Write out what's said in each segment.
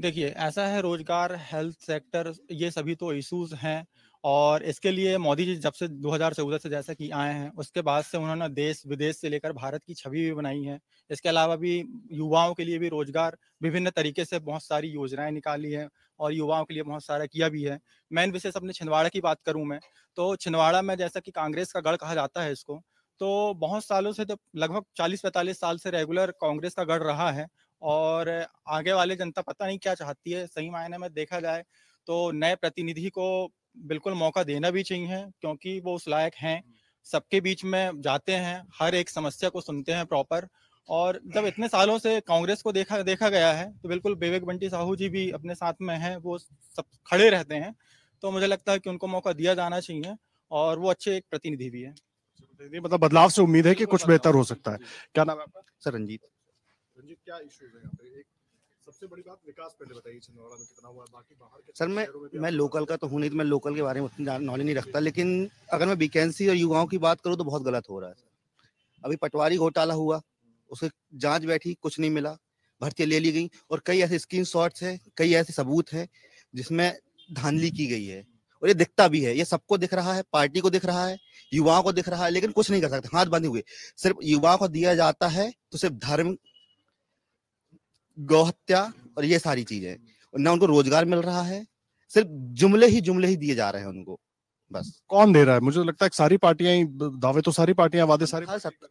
देखिए ऐसा है रोजगार हेल्थ सेक्टर ये सभी तो इश्यूज हैं और इसके लिए मोदी जी जब से 2014 से जैसा कि आए हैं उसके बाद से उन्होंने देश विदेश से लेकर भारत की छवि भी बनाई है इसके अलावा भी युवाओं के लिए भी रोजगार विभिन्न तरीके से बहुत सारी योजनाएं निकाली हैं और युवाओं के लिए बहुत सारा किया भी है मेन विशेष अपने छिंदवाड़ा की बात करूँ मैं तो छिंदवाड़ा में जैसा कि कांग्रेस का गढ़ कहा जाता है इसको तो बहुत सालों से तो लगभग चालीस पैंतालीस साल से रेगुलर कांग्रेस का गढ़ रहा है और आगे वाले जनता पता नहीं क्या चाहती है सही मायने में देखा जाए तो नए प्रतिनिधि को बिल्कुल मौका देना भी चाहिए क्योंकि वो उस लायक हैं सबके बीच में जाते हैं हर एक समस्या को सुनते हैं प्रॉपर और जब इतने सालों से कांग्रेस को देखा देखा गया है तो बिल्कुल विवेक बंटी साहू जी भी अपने साथ में हैं वो सब खड़े रहते हैं तो मुझे लगता है कि उनको मौका दिया जाना चाहिए और वो अच्छे एक प्रतिनिधि भी है अच्छा, मतलब बदलाव से उम्मीद है कि कुछ बेहतर हो सकता है क्या नाम है आपका सर रंजीत रंजीत क्या इश्यूज है यहाँ पे एक सबसे बड़ी बात विकास पहले बताइए छिंदवाड़ा में कितना हुआ बाकी बाहर के सर मैं मैं लोकल का तो हूँ नहीं तो मैं लोकल के बारे में उतनी नॉलेज नहीं रखता लेकिन अगर मैं वैकेंसी और युवाओं की बात करूँ तो बहुत गलत हो रहा है अभी पटवारी घोटाला हुआ उसे जांच बैठी कुछ नहीं मिला भर्तियाँ ले ली गई और कई ऐसे स्क्रीन शॉट्स हैं कई ऐसे सबूत हैं जिसमें धांधली की गई है और ये दिखता भी है ये सबको दिख रहा है पार्टी को दिख रहा है युवाओं को दिख रहा है लेकिन कुछ नहीं कर सकते हाथ बंधे हुए सिर्फ युवाओं को दिया जाता है तो सिर्फ धर्म गौहत्या और ये सारी चीजें ना उनको रोजगार मिल रहा है सिर्फ जुमले ही जुमले ही दिए जा रहे हैं उनको बस कौन दे रहा है मुझे तो लगता है सारी पार्टियां दावे तो सारी पार्टियां वादे सारे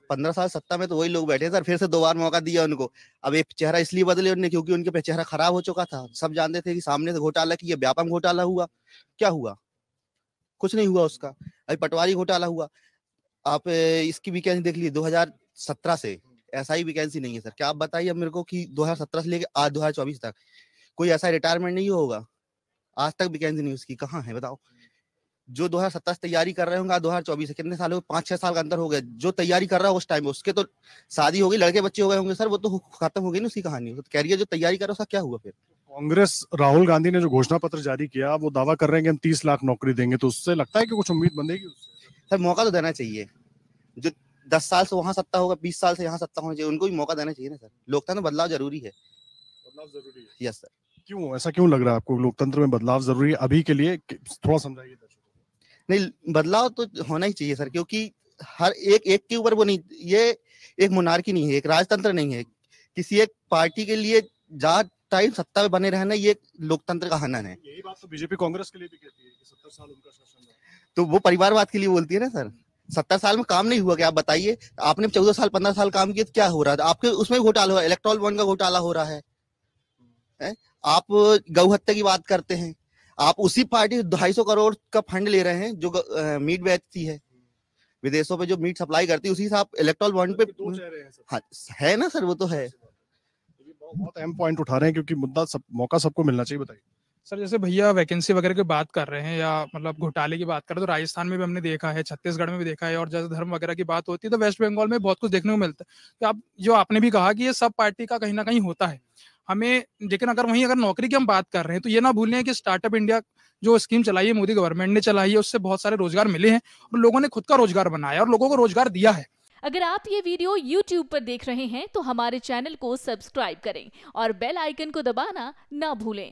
पंद्रह साल सत्ता में तो वही लोग बैठे सर फिर से दो बार मौका दिया उनको अब एक चेहरा इसलिए बदले उनने क्योंकि उनके पे चेहरा खराब हो चुका था सब जानते थे कि सामने से घोटाला किया व्यापम घोटाला हुआ क्या हुआ कुछ नहीं हुआ उसका अभी पटवारी घोटाला हुआ आप इसकी भी क्या देख ली दो से ऐसा ही वैकेंसी नहीं है सर क्या आप बताइए मेरे को कि 2017 से लेकर आज 2024 तक कोई ऐसा रिटायरमेंट नहीं होगा आज तक वैकेंसी नहीं उसकी कहाँ है बताओ जो दो हजार सत्ताईस तैयारी कर रहे होंगे दो हजार चौबीस कितने साल हो पांच छह साल का अंतर हो गया जो तैयारी कर रहा है उस टाइम उसके तो शादी होगी लड़के बच्चे हो गए होंगे सर वो तो खत्म हो गई ना उसकी कहानी तो कह रही है जो तैयारी कर रहा उसका क्या हुआ फिर कांग्रेस राहुल गांधी ने जो घोषणा पत्र जारी किया वो दावा कर रहे हैं कि हम तीस लाख नौकरी देंगे तो उससे लगता है कि कुछ उम्मीद बनेगी सर मौका तो देना चाहिए जो दस साल से वहाँ सत्ता होगा बीस साल से यहाँ सत्ता होना चाहिए उनको भी मौका देना चाहिए ना सर लोकतंत्र बदलाव जरूरी है बदलाव जरूरी है यस सर क्यों ऐसा क्यों लग रहा है आपको लोकतंत्र में बदलाव जरूरी है अभी के लिए थोड़ा समझाइए नहीं बदलाव तो होना ही चाहिए सर क्योंकि हर एक एक के ऊपर वो नहीं ये एक मोनार्की नहीं है एक राजतंत्र नहीं है किसी एक पार्टी के लिए जा टाइम सत्ता में बने रहना ये लोकतंत्र का हनन है यही बात तो बीजेपी कांग्रेस के लिए भी कहती है कि सत्तर साल उनका शासन तो वो परिवारवाद के लिए बोलती है ना सर सत्तर साल में काम नहीं हुआ क्या आप बताइए आपने चौदह साल पंद्रह साल काम किया तो क्या हो रहा था आपके उसमें घोटाला हुआ इलेक्ट्रॉल बॉन्ड का घोटाला हो रहा है, है? आप गौ हत्या की बात करते हैं आप उसी पार्टी ढाई सौ करोड़ का फंड ले रहे हैं जो मीट बेचती है विदेशों पे जो मीट सप्लाई करती है उसी से आप इलेक्ट्रॉल बॉन्ड पे हाँ, है ना सर वो तो है बहुत अहम पॉइंट उठा रहे हैं क्योंकि मुद्दा सब मौका सबको मिलना चाहिए बताइए सर जैसे भैया वैकेंसी वगैरह की बात कर रहे हैं या मतलब घोटाले की बात कर रहे तो राजस्थान में भी हमने देखा है छत्तीसगढ़ में भी देखा है और जैसे धर्म वगैरह की बात होती है तो वेस्ट बंगाल में बहुत कुछ देखने को मिलता है तो आप जो आपने भी कहा कि ये सब पार्टी का कहीं ना कहीं होता है हमें लेकिन अगर वहीं अगर नौकरी की हम बात कर रहे हैं तो ये ना भूलें कि स्टार्टअप इंडिया जो स्कीम चलाई है मोदी गवर्नमेंट ने चलाई है उससे बहुत सारे रोजगार मिले हैं और लोगों ने खुद का रोजगार बनाया और लोगों को रोजगार दिया है अगर आप ये वीडियो YouTube पर देख रहे हैं तो हमारे चैनल को सब्सक्राइब करें और बेल आइकन को दबाना ना भूलें